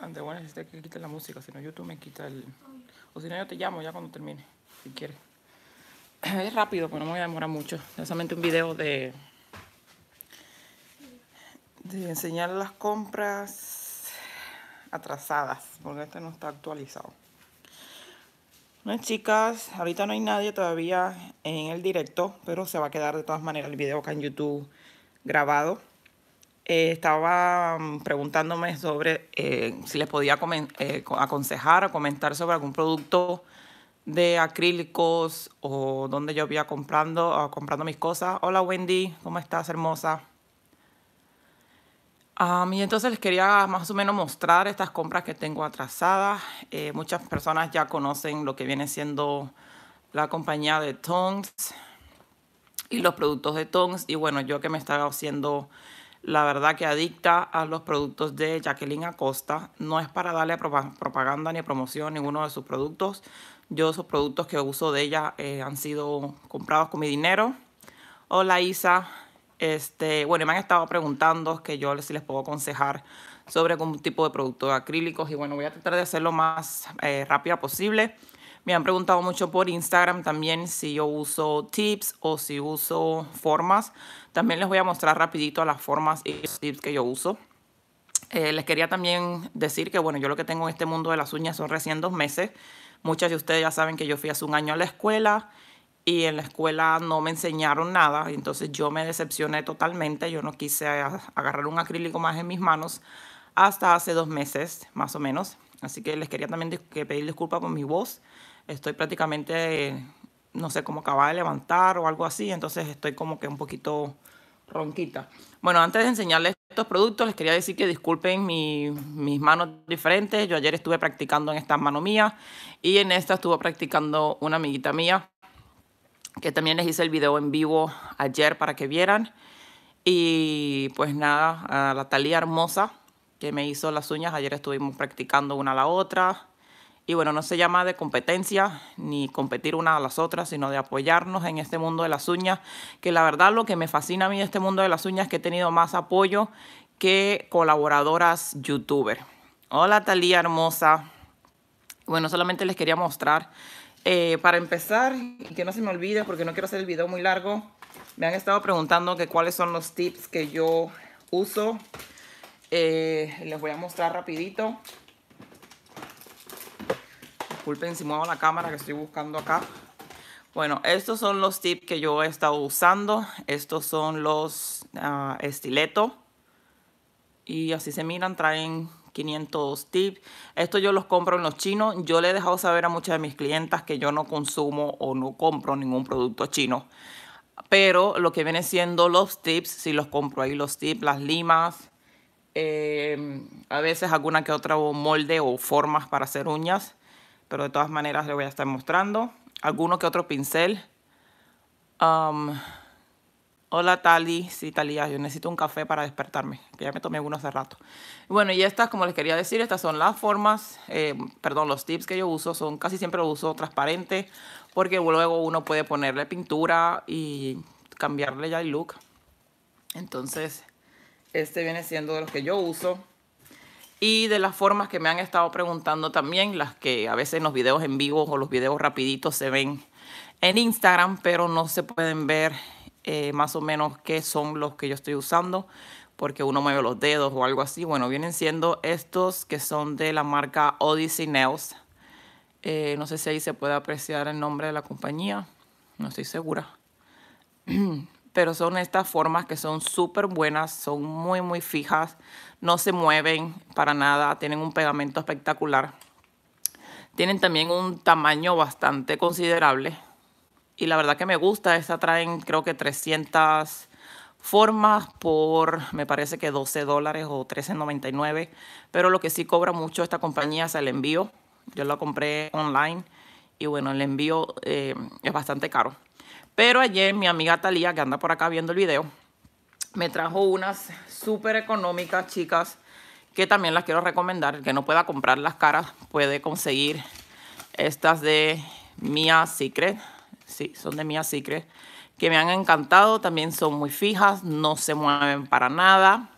Ande, bueno, necesito que quiten la música, si no YouTube me quita el... O si no yo te llamo ya cuando termine, si quieres. Es rápido, pero pues, no me voy a demorar mucho. Es solamente un video de... De enseñar las compras atrasadas, porque este no está actualizado. Bueno, chicas, ahorita no hay nadie todavía en el directo, pero se va a quedar de todas maneras el video acá en YouTube grabado. Eh, estaba mm, preguntándome sobre eh, si les podía eh, aconsejar o comentar sobre algún producto de acrílicos o dónde yo había comprando, o comprando mis cosas. Hola Wendy, ¿cómo estás, hermosa? y entonces les quería más o menos mostrar estas compras que tengo atrasadas. muchas personas ya conocen lo que viene siendo la compañía de Tongs y los productos de Tongs. Y bueno, yo que me estaba haciendo la verdad que adicta a los productos de Jacqueline Acosta. No es para darle propaganda ni promoción ninguno de sus productos. Yo esos productos que uso de ella eh, han sido comprados con mi dinero. Hola Isa, este, bueno, me han estado preguntando que yo si les puedo aconsejar sobre algún tipo de productos acrílicos y bueno, voy a tratar de hacerlo lo más eh, rápida posible. Me han preguntado mucho por Instagram también si yo uso tips o si uso formas. También les voy a mostrar rapidito las formas y tips que yo uso. Eh, les quería también decir que, bueno, yo lo que tengo en este mundo de las uñas son recién dos meses. Muchas de ustedes ya saben que yo fui hace un año a la escuela y en la escuela no me enseñaron nada, entonces yo me decepcioné totalmente, yo no quise agarrar un acrílico más en mis manos hasta hace dos meses, más o menos. Así que les quería también que pedir disculpas por mi voz estoy prácticamente, no sé, cómo acaba de levantar o algo así, entonces estoy como que un poquito ronquita. Bueno, antes de enseñarles estos productos, les quería decir que disculpen mis manos diferentes. Yo ayer estuve practicando en esta mano mía y en esta estuvo practicando una amiguita mía, que también les hice el video en vivo ayer para que vieran. Y pues nada, la Talía Hermosa, que me hizo las uñas. Ayer estuvimos practicando una a la otra. Y bueno, no se llama de competencia ni competir una a las otras, sino de apoyarnos en este mundo de las uñas, que la verdad lo que me fascina a mí de este mundo de las uñas es que he tenido más apoyo que colaboradoras youtuber. Hola Talía hermosa. Bueno, solamente les quería mostrar. Eh, para empezar, que no se me olvide porque no quiero hacer el video muy largo, me han estado preguntando que cuáles son los tips que yo uso. Eh, les voy a mostrar rapidito disculpen si muevo la cámara que estoy buscando acá. Bueno, estos son los tips que yo he estado usando. Estos son los ah, estiletos. Y así se miran, traen 500 tips. Esto yo los compro en los chinos. Yo le he dejado saber a muchas de mis clientas que yo no consumo o no compro ningún producto chino. Pero lo que viene siendo los tips, si los compro ahí, los tips, las limas, eh, a veces alguna que otra molde o formas para hacer uñas pero de todas maneras le voy a estar mostrando. Alguno que otro pincel. Um, hola Tali, sí Talia, yo necesito un café para despertarme, que ya me tomé uno hace rato. Bueno, y estas, como les quería decir, estas son las formas, eh, perdón, los tips que yo uso, son casi siempre lo uso transparente, porque luego uno puede ponerle pintura y cambiarle ya el look. Entonces, este viene siendo de los que yo uso y de las formas que me han estado preguntando también, las que a veces en los videos en vivo o los videos rapiditos se ven en Instagram, pero no se pueden ver eh, más o menos qué son los que yo estoy usando, porque uno mueve los dedos o algo así. Bueno, vienen siendo estos que son de la marca Odyssey Nails. Eh, no sé si ahí se puede apreciar el nombre de la compañía, no estoy segura. Pero son estas formas que son súper buenas, son muy, muy fijas no se mueven para nada, tienen un pegamento espectacular. Tienen también un tamaño bastante considerable y la verdad que me gusta, esta traen creo que 300 formas por me parece que 12 dólares o 13.99, pero lo que sí cobra mucho esta compañía es el envío. Yo la compré online y bueno, el envío eh, es bastante caro. Pero ayer mi amiga Talía, que anda por acá viendo el video, me trajo unas súper económicas, chicas, que también las quiero recomendar. El que no pueda comprar las caras puede conseguir estas de Mia Secret. Sí, son de Mia Secret, que me han encantado. También son muy fijas, no se mueven para nada.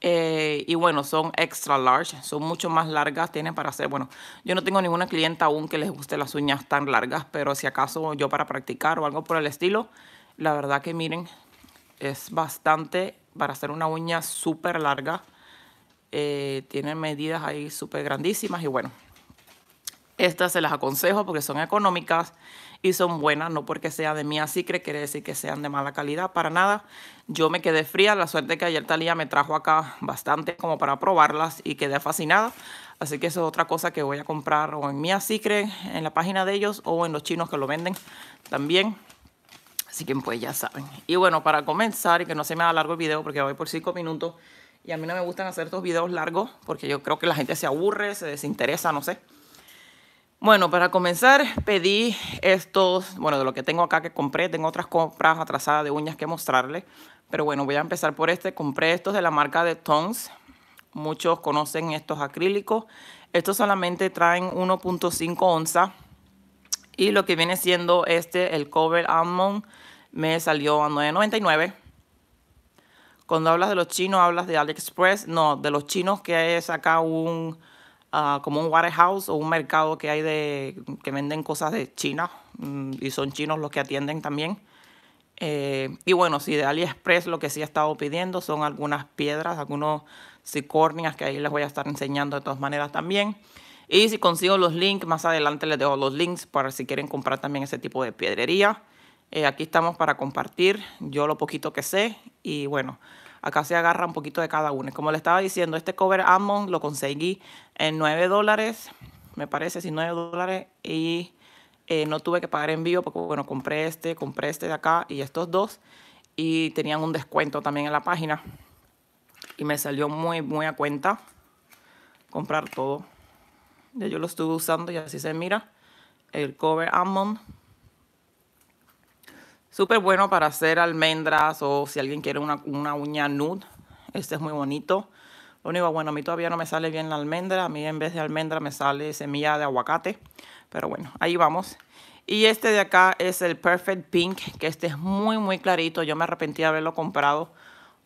Eh, y bueno, son extra large, son mucho más largas, tienen para hacer, bueno, yo no tengo ninguna clienta aún que les guste las uñas tan largas, pero si acaso yo para practicar o algo por el estilo, la verdad que miren, es bastante para hacer una uña súper larga. Eh, tienen medidas ahí súper grandísimas y bueno, estas se las aconsejo porque son económicas y son buenas, no porque sea de Mia sicre, quiere decir que sean de mala calidad, para nada. Yo me quedé fría, la suerte que ayer Talía me trajo acá bastante como para probarlas y quedé fascinada. Así que eso es otra cosa que voy a comprar o en Mia sicre, en la página de ellos o en los chinos que lo venden también. Así que pues ya saben. Y bueno, para comenzar, y que no se me haga largo el video, porque voy por 5 minutos, y a mí no me gustan hacer estos videos largos, porque yo creo que la gente se aburre, se desinteresa, no sé. Bueno, para comenzar, pedí estos, bueno, de lo que tengo acá que compré, tengo otras compras atrasadas de uñas que mostrarles, pero bueno, voy a empezar por este. Compré estos de la marca de Tons. Muchos conocen estos acrílicos. Estos solamente traen 1.5 onzas y lo que viene siendo este, el cover Almond, me salió a 9.99. Cuando hablas de los chinos, hablas de AliExpress. No, de los chinos que es acá un, ah, como un warehouse o un mercado que hay de, que venden cosas de China. Mm, y son chinos los que atienden también. Eh, y bueno, sí, de AliExpress lo que sí he estado pidiendo son algunas piedras, algunos cicornias que ahí les voy a estar enseñando de todas maneras también. Y si consigo los links, más adelante les dejo los links para si quieren comprar también ese tipo de piedrería. Eh, aquí estamos para compartir yo lo poquito que sé y bueno, acá se agarra un poquito de cada uno. Como le estaba diciendo, este cover Amon lo conseguí en 9 dólares, me parece, si 9 dólares y eh, no tuve que pagar envío porque bueno, compré este, compré este de acá y estos dos y tenían un descuento también en la página y me salió muy, muy a cuenta comprar todo. Ya yo lo estuve usando y así se mira. El cover almond. Súper bueno para hacer almendras o si alguien quiere una, una uña nude. Este es muy bonito. Lo único, bueno, a mí todavía no me sale bien la almendra. A mí en vez de almendra me sale semilla de aguacate. Pero bueno, ahí vamos. Y este de acá es el Perfect Pink, que este es muy, muy clarito. Yo me arrepentí de haberlo comprado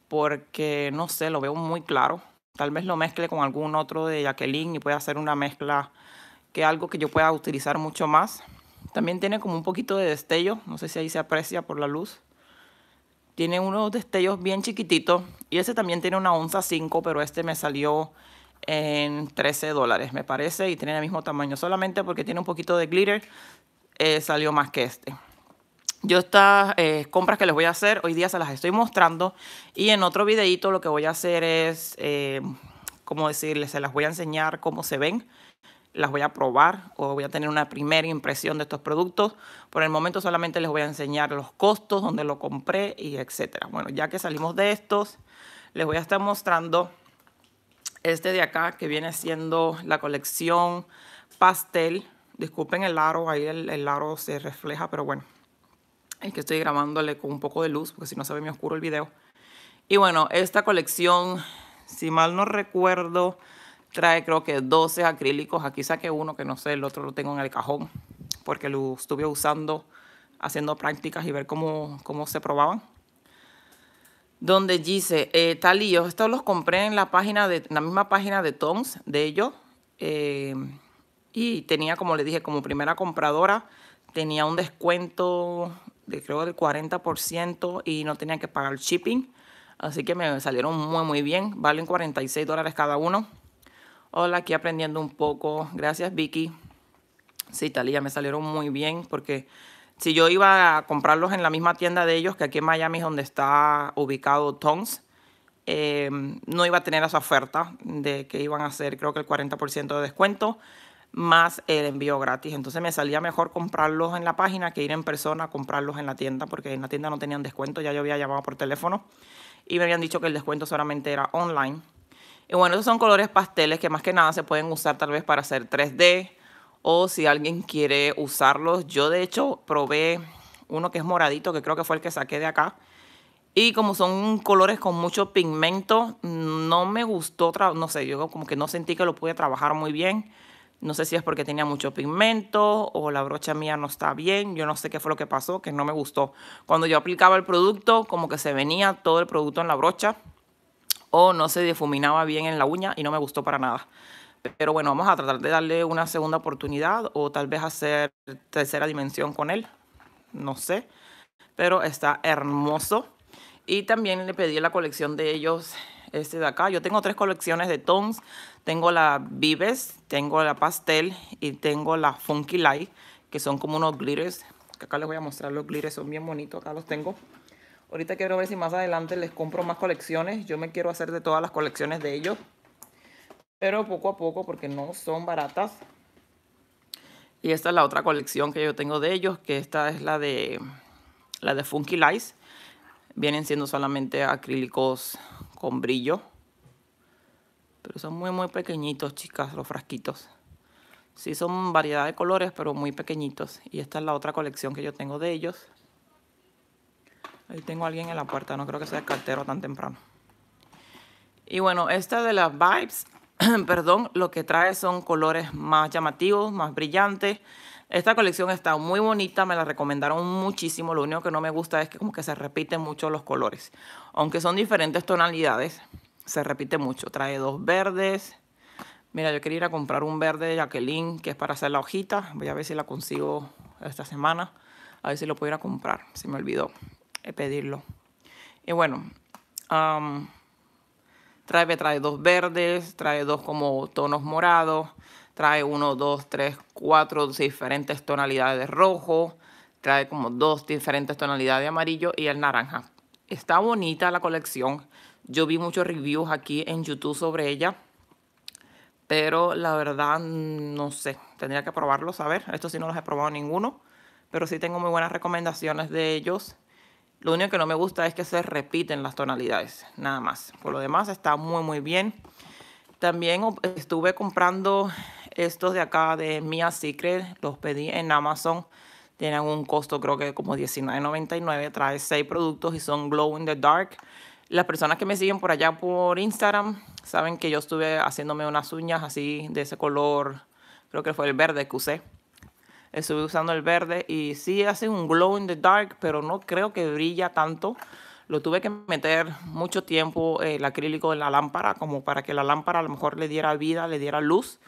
porque, no sé, lo veo muy claro. Tal vez lo mezcle con algún otro de Jacqueline y pueda hacer una mezcla que algo que yo pueda utilizar mucho más. También tiene como un poquito de destello, no sé si ahí se aprecia por la luz. Tiene unos destellos bien chiquititos y ese también tiene una onza 5, pero este me salió en 13 dólares, me parece, y tiene el mismo tamaño. Solamente porque tiene un poquito de glitter, eh, salió más que este yo estas eh, compras que les voy a hacer, hoy día se las estoy mostrando y en otro videito lo que voy a hacer es, eh, como decirles? Se las voy a enseñar cómo se ven, las voy a probar o voy a tener una primera impresión de estos productos. Por el momento solamente les voy a enseñar los costos, donde lo compré y etcétera. Bueno, ya que salimos de estos, les voy a estar mostrando este de acá que viene siendo la colección pastel. Disculpen el aro, ahí el aro se refleja, pero bueno. Es que estoy grabándole con un poco de luz, porque si no se ve muy oscuro el video. Y bueno, esta colección, si mal no recuerdo, trae creo que 12 acrílicos. Aquí saqué uno que no sé, el otro lo tengo en el cajón, porque lo estuve usando, haciendo prácticas y ver cómo, cómo se probaban donde dice, eh, tal y yo, estos los compré en la página de, la misma página de Toms, de ellos, eh, y tenía, como le dije, como primera compradora, tenía un descuento de creo del 40% y no tenía que pagar shipping. Así que me salieron muy, muy bien. Valen 46 dólares cada uno. Hola, aquí aprendiendo un poco. Gracias, Vicky. Sí, Talía, me salieron muy bien porque si yo iba a comprarlos en la misma tienda de ellos, que aquí en Miami es donde está ubicado Tons, eh, no iba a tener esa oferta de que iban a hacer creo que el 40% de descuento más el envío gratis. Entonces me salía mejor comprarlos en la página que ir en persona a comprarlos en la tienda, porque en la tienda no tenían descuento, ya yo había llamado por teléfono y me habían dicho que el descuento solamente era online. Y bueno, esos son colores pasteles que más que nada se pueden usar tal vez para hacer 3D o si alguien quiere usarlos. Yo de hecho probé uno que es moradito, que creo que fue el que saqué de acá. Y como son colores con mucho pigmento, no me gustó, no sé, yo como que no sentí que lo pude trabajar muy bien. No sé si es porque tenía mucho pigmento o la brocha mía no está bien. Yo no sé qué fue lo que pasó, que no me gustó. Cuando yo aplicaba el producto, como que se venía todo el producto en la brocha o no se difuminaba bien en la uña y no me gustó para nada. Pero bueno, vamos a tratar de darle una segunda oportunidad o tal vez hacer tercera dimensión con él. No sé. Pero está hermoso. Y también le pedí la colección de ellos este de acá. Yo tengo tres colecciones de tones, Tengo la Vives, tengo la Pastel y tengo la Funky Light, que son como unos glitters. Que acá les voy a mostrar los glitters, son bien bonitos, acá los tengo. Ahorita quiero ver si más adelante les compro más colecciones. Yo me quiero hacer de todas las colecciones de ellos. Pero poco a poco, porque no son baratas. Y esta es la otra colección que yo tengo de ellos, que esta es la de, la de Funky Lights. Vienen siendo solamente acrílicos con brillo. Pero son muy, muy pequeñitos, chicas, los frasquitos. Sí son variedad de colores, pero muy pequeñitos. Y esta es la otra colección que yo tengo de ellos. Ahí tengo alguien en la puerta, no creo que sea el cartero tan temprano. Y bueno, esta de las Vibes, perdón, lo que trae son colores más llamativos, más brillantes. Esta colección está muy bonita, me la recomendaron muchísimo. Lo único que no me gusta es que como que se repiten mucho los colores. Aunque son diferentes tonalidades, se repite mucho. Trae dos verdes. Mira, yo quería ir a comprar un verde de Jacqueline, que es para hacer la hojita. Voy a ver si la consigo esta semana. A ver si lo puedo ir a comprar. Se me olvidó eh, pedirlo. Y bueno, trae, trae dos verdes, trae dos como tonos morados, trae uno, dos, tres, cuatro diferentes tonalidades de rojo, trae como dos diferentes tonalidades de amarillo y el naranja. Está bonita la colección. Yo vi muchos reviews aquí en YouTube sobre ella. Pero la verdad, no sé. Tendría que probarlo, a ver. Estos sí no los he probado ninguno. Pero sí tengo muy buenas recomendaciones de ellos. Lo único que no me gusta es que se repiten las tonalidades. Nada más. Por lo demás, está muy, muy bien. También estuve comprando estos de acá de Mia Secret los pedí en Amazon. Tienen un costo creo que como $19.99. Trae seis productos y son glow in the dark. Las personas que me siguen por allá por Instagram saben que yo estuve haciéndome unas uñas así de ese color. Creo que fue el verde que usé. Estuve usando el verde y sí hace un glow in the dark, pero no creo que brilla tanto lo tuve que meter mucho tiempo el acrílico en la lámpara, como para que la lámpara a lo mejor le diera vida, le diera luz.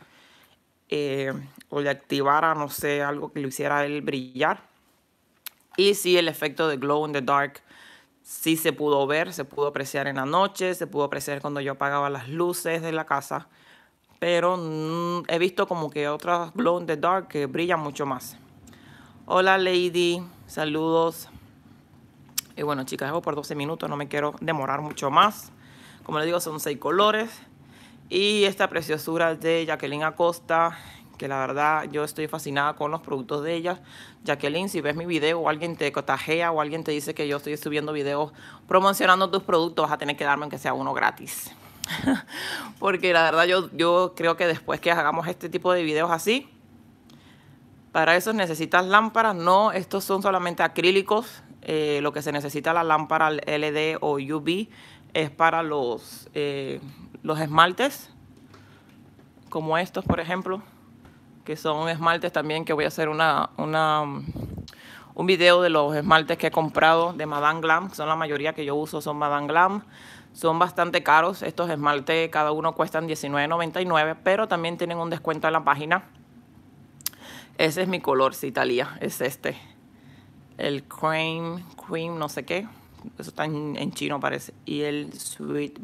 Eh, o le activara, no sé, algo que lo hiciera el él brillar. Y sí, el efecto de glow in the dark sí se pudo ver, se pudo apreciar en la noche, se pudo apreciar cuando yo apagaba las luces de la casa, pero mm, he visto como que otras glow in the dark que brillan mucho más. Hola Lady, saludos. Y bueno chicas, hago por 12 minutos, no me quiero demorar mucho más. Como les digo, son seis colores. Y esta preciosura de Jacqueline Acosta, que la verdad yo estoy fascinada con los productos de ella. Jacqueline, si ves mi video o alguien te cotajea o alguien te dice que yo estoy subiendo videos promocionando tus productos, vas a tener que darme que sea uno gratis. Porque la verdad yo, yo creo que después que hagamos este tipo de videos así, para eso necesitas lámparas. No, estos son solamente acrílicos. Eh, lo que se necesita la lámpara LD o UV es para los... Eh, los esmaltes, como estos, por ejemplo, que son esmaltes también que voy a hacer una, una, mm, un video de los esmaltes que he comprado de Madame Glam, son la mayoría que yo uso, son Madame Glam. Son bastante caros, estos esmaltes cada uno cuestan $19.99, pero también tienen un descuento en la página. Ese es mi color, si es este. El cream, cream, no sé qué. Eso está en, en chino parece. Y el sweet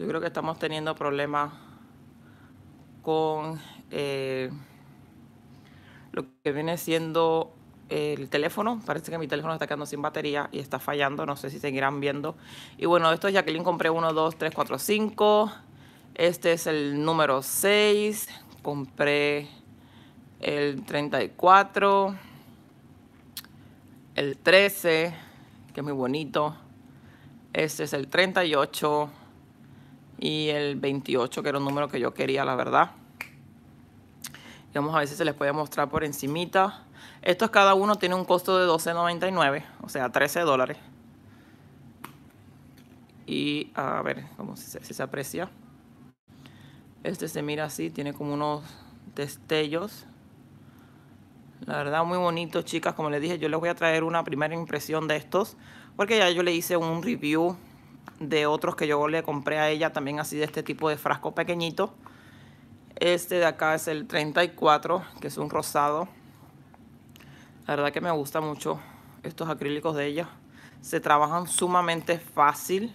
Yo creo que estamos teniendo problemas con eh, lo que viene siendo el teléfono. Parece que mi teléfono está quedando sin batería y está fallando. No sé si seguirán viendo. Y bueno, esto es Jacqueline compré 1, 2, 3, 4, 5. Este es el número 6. Compré el 34. El 13, que es muy bonito. Este es el 38 y el 28, que era un número que yo quería, la verdad. Y vamos a ver si se les puede mostrar por encimita. Estos cada uno tiene un costo de 12.99, o sea, 13 dólares. Y a ver cómo se, si se aprecia. Este se mira así, tiene como unos destellos. La verdad, muy bonito, chicas. Como les dije, yo les voy a traer una primera impresión de estos. Porque ya yo le hice un review de otros que yo le compré a ella, también así de este tipo de frasco pequeñito. Este de acá es el 34, que es un rosado. La verdad que me gusta mucho estos acrílicos de ella. Se trabajan sumamente fácil.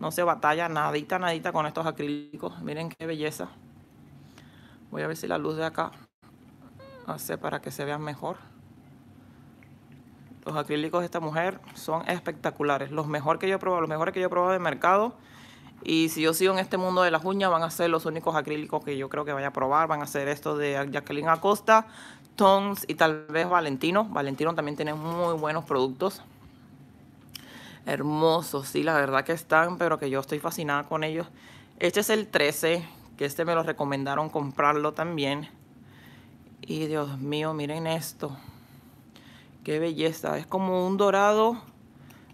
No se batalla nadita, nadita con estos acrílicos. Miren qué belleza. Voy a ver si la luz de acá hace para que se vean mejor. Los acrílicos de esta mujer son espectaculares. Los mejores que yo he probado, los mejores que yo he probado de mercado. Y si yo sigo en este mundo de las uñas, van a ser los únicos acrílicos que yo creo que vaya a probar. Van a ser estos de Jacqueline Acosta, Toms y tal vez Valentino. Valentino también tiene muy buenos productos. Hermosos, sí, la verdad que están, pero que yo estoy fascinada con ellos. Este es el 13, que este me lo recomendaron comprarlo también. Y Dios mío, miren esto. Qué belleza. Es como un dorado,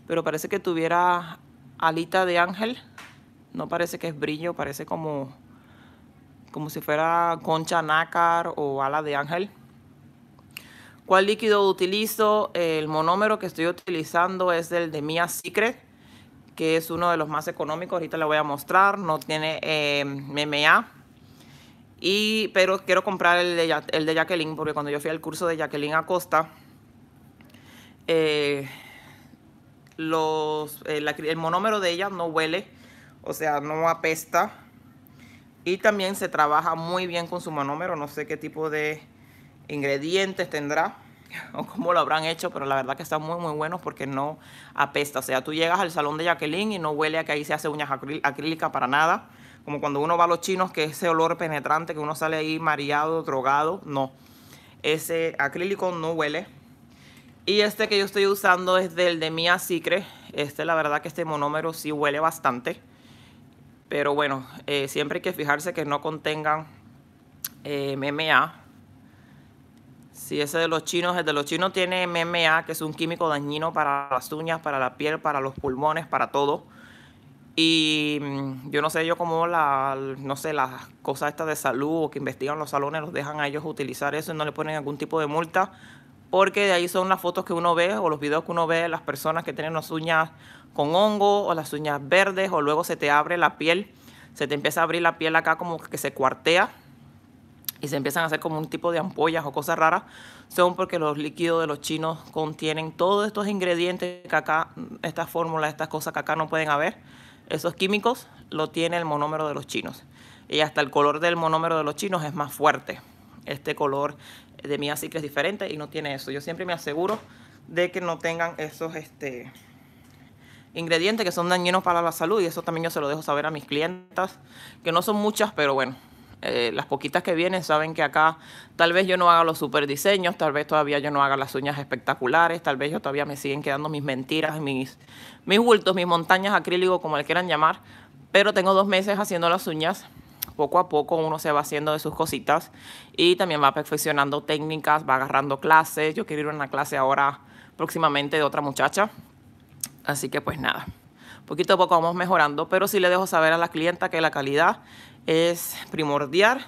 pero parece que tuviera alita de ángel. No parece que es brillo, parece como, como si fuera concha nácar o ala de ángel. ¿Cuál líquido utilizo? El monómero que estoy utilizando es el de Mia Secret, que es uno de los más económicos. Ahorita le voy a mostrar. No tiene eh, MMA. Y, pero quiero comprar el de, el de Jacqueline, porque cuando yo fui al curso de Jacqueline Acosta, eh, los, eh, el monómero de ella no huele, o sea, no apesta. Y también se trabaja muy bien con su monómero. No sé qué tipo de ingredientes tendrá o cómo lo habrán hecho, pero la verdad que están muy, muy buenos porque no apesta. O sea, tú llegas al salón de Jacqueline y no huele a que ahí se hace uñas acrílicas para nada. Como cuando uno va a los chinos, que ese olor penetrante, que uno sale ahí mareado, drogado. No, ese acrílico no huele y este que yo estoy usando es del de Mia Sicre. Este, la verdad que este monómero sí huele bastante. Pero bueno, eh, siempre hay que fijarse que no contengan eh, MMA. Si ese de los chinos, el de los chinos tiene MMA, que es un químico dañino para las uñas, para la piel, para los pulmones, para todo. Y mm, yo no sé, yo como la, no sé, las cosas estas de salud o que investigan los salones los dejan a ellos utilizar eso y no le ponen algún tipo de multa porque de ahí son las fotos que uno ve o los videos que uno ve, las personas que tienen las uñas con hongo o las uñas verdes o luego se te abre la piel, se te empieza a abrir la piel acá como que se cuartea y se empiezan a hacer como un tipo de ampollas o cosas raras, son porque los líquidos de los chinos contienen todos estos ingredientes que acá, estas fórmulas, estas cosas que acá no pueden haber. Esos químicos lo tiene el monómero de los chinos. Y hasta el color del monómero de los chinos es más fuerte. Este color de así que es diferente y no tiene eso. Yo siempre me aseguro de que no tengan esos este, ingredientes que son dañinos para la salud y eso también yo se lo dejo saber a mis clientas, que no son muchas, pero bueno, eh, las poquitas que vienen saben que acá tal vez yo no haga los super diseños, tal vez todavía yo no haga las uñas espectaculares, tal vez yo todavía me siguen quedando mis mentiras, mis, mis bultos, mis montañas acrílico, como le quieran llamar, pero tengo dos meses haciendo las uñas poco a poco uno se va haciendo de sus cositas y también va perfeccionando técnicas, va agarrando clases. Yo quiero ir a una clase ahora próximamente de otra muchacha. Así que pues nada, poquito a poco vamos mejorando, pero sí le dejo saber a la clienta que la calidad es primordial.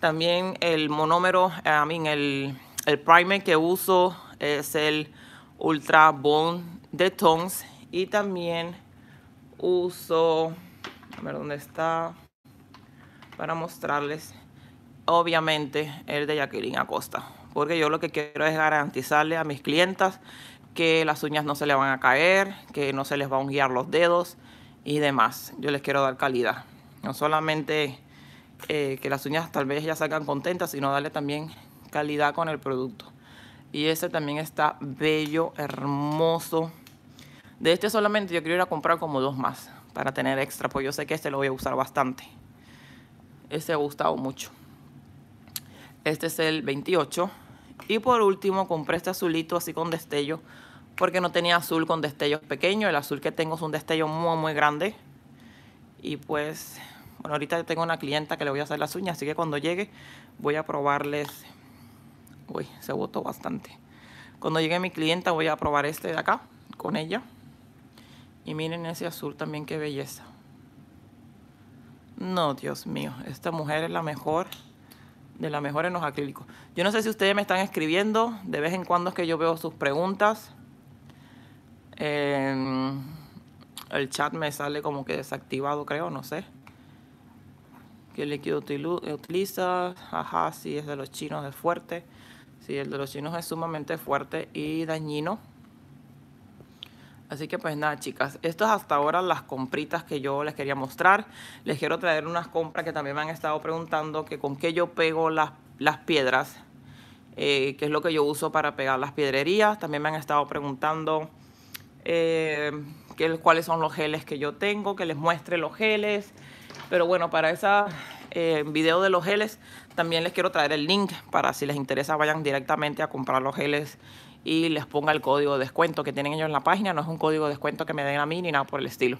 También el monómero, a eh, mí el, el primer que uso es el Ultra Bond de Tones y también uso, a ver dónde está, para mostrarles, obviamente, el de Jacqueline Acosta. Porque yo lo que quiero es garantizarle a mis clientas que las uñas no se le van a caer, que no se les va a unguiar los dedos y demás. Yo les quiero dar calidad. No solamente eh, que las uñas tal vez ya salgan contentas, sino darle también calidad con el producto. Y este también está bello, hermoso. De este solamente yo quiero ir a comprar como dos más para tener extra, pues yo sé que este lo voy a usar bastante. Ese ha gustado mucho. Este es el 28. Y por último compré este azulito así con destello. Porque no tenía azul con destellos pequeño El azul que tengo es un destello muy muy grande. Y pues, bueno, ahorita tengo una clienta que le voy a hacer las uñas. Así que cuando llegue voy a probarles. Uy, se votó bastante. Cuando llegue mi clienta voy a probar este de acá con ella. Y miren ese azul también, qué belleza. No, Dios mío, esta mujer es la mejor, de la mejor en los acrílicos. Yo no sé si ustedes me están escribiendo, de vez en cuando es que yo veo sus preguntas. Em, el chat me sale como que desactivado, creo, no sé. ¿Qué líquido utiliza? Ajá, sí, es de los chinos, es fuerte. Sí, el de los chinos es sumamente fuerte y dañino. Así que pues nada, chicas, estas hasta ahora las compritas que yo les quería mostrar. Les quiero traer unas compras que también me han estado preguntando que con qué yo pego las, las piedras, eh, qué que es lo que yo uso para pegar las piedrerías. También me han estado preguntando eh, cuáles son los geles que yo tengo, que les muestre los geles. Pero bueno, para ese eh, video de los geles también les quiero traer el link para si les interesa vayan directamente a comprar los geles y les ponga el código de descuento que tienen ellos en la página. No es un código de descuento que me den a mí ni nada por el estilo.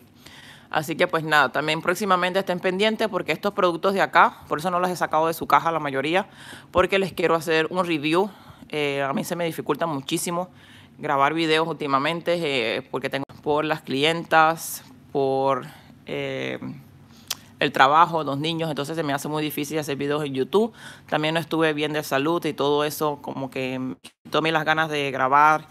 Así que pues nada, también próximamente estén pendientes porque estos productos de acá, por eso no los he sacado de su caja la mayoría, porque les quiero hacer un review. Eh, a mí se me dificulta muchísimo grabar videos últimamente eh, porque tengo por las clientas, por... Eh, el trabajo, los niños, entonces se me hace muy difícil hacer videos en YouTube. También no estuve bien de salud y todo eso, como que tomé las ganas de grabar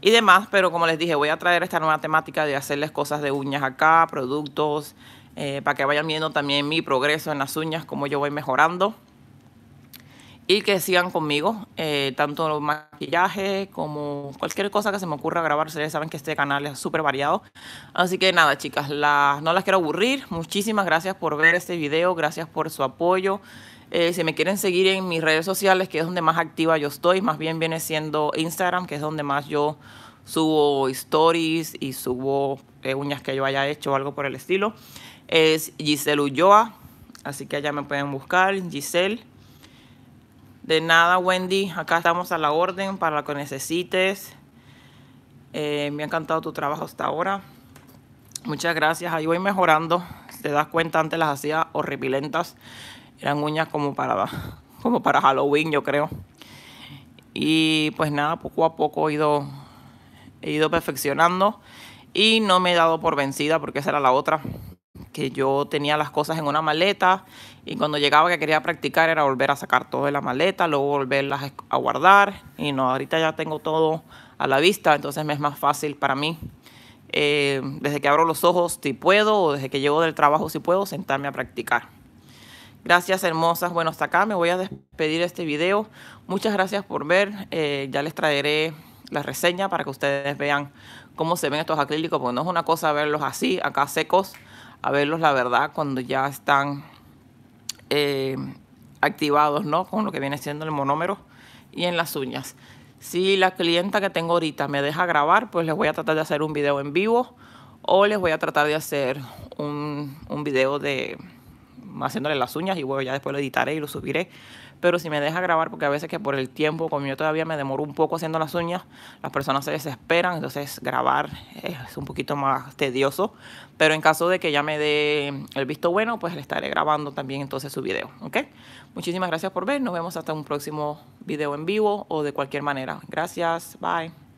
y demás, pero como les dije, voy a traer esta nueva temática de hacerles cosas de uñas acá, productos, eh, para que vayan viendo también mi progreso en las uñas, cómo yo voy mejorando y que sigan conmigo, eh, tanto los maquillajes como cualquier cosa que se me ocurra grabar. Ustedes saben que este canal es súper variado. Así que nada, chicas, las, no las quiero aburrir. Muchísimas gracias por ver este video, gracias por su apoyo. Eh, si me quieren seguir en mis redes sociales, que es donde más activa yo estoy, más bien viene siendo Instagram, que es donde más yo subo stories y subo eh, uñas que yo haya hecho o algo por el estilo. Es Giselle Ulloa, así que allá me pueden buscar, Giselle de nada, Wendy. Acá estamos a la orden para lo que necesites. Eh, me ha encantado tu trabajo hasta ahora. Muchas gracias. Ahí voy mejorando. Si te das cuenta, antes las hacía horripilentas. Eran uñas como para, como para Halloween, yo creo. Y pues nada, poco a poco he ido, he ido perfeccionando. Y no me he dado por vencida porque esa era la otra que yo tenía las cosas en una maleta y cuando llegaba que quería practicar era volver a sacar todo de la maleta, luego volverlas a guardar y no, ahorita ya tengo todo a la vista, entonces me es más fácil para mí. Eh, desde que abro los ojos si puedo o desde que llego del trabajo si puedo sentarme a practicar. Gracias hermosas. Bueno, hasta acá me voy a despedir de este video. Muchas gracias por ver. Eh, ya les traeré la reseña para que ustedes vean cómo se ven estos acrílicos, porque no es una cosa verlos así, acá secos, a verlos, la verdad, cuando ya están eh, activados, ¿no? Con lo que viene siendo el monómero y en las uñas. Si la clienta que tengo ahorita me deja grabar, pues les voy a tratar de hacer un video en vivo o les voy a tratar de hacer un, un video de haciéndole las uñas y luego ya después lo editaré y lo subiré pero si me deja grabar, porque a veces que por el tiempo, como yo todavía me demoro un poco haciendo las uñas, las personas se desesperan, entonces grabar es un poquito más tedioso, pero en caso de que ya me dé el visto bueno, pues le estaré grabando también entonces su video, ¿ok? Muchísimas gracias por ver, nos vemos hasta un próximo video en vivo o de cualquier manera. Gracias, bye.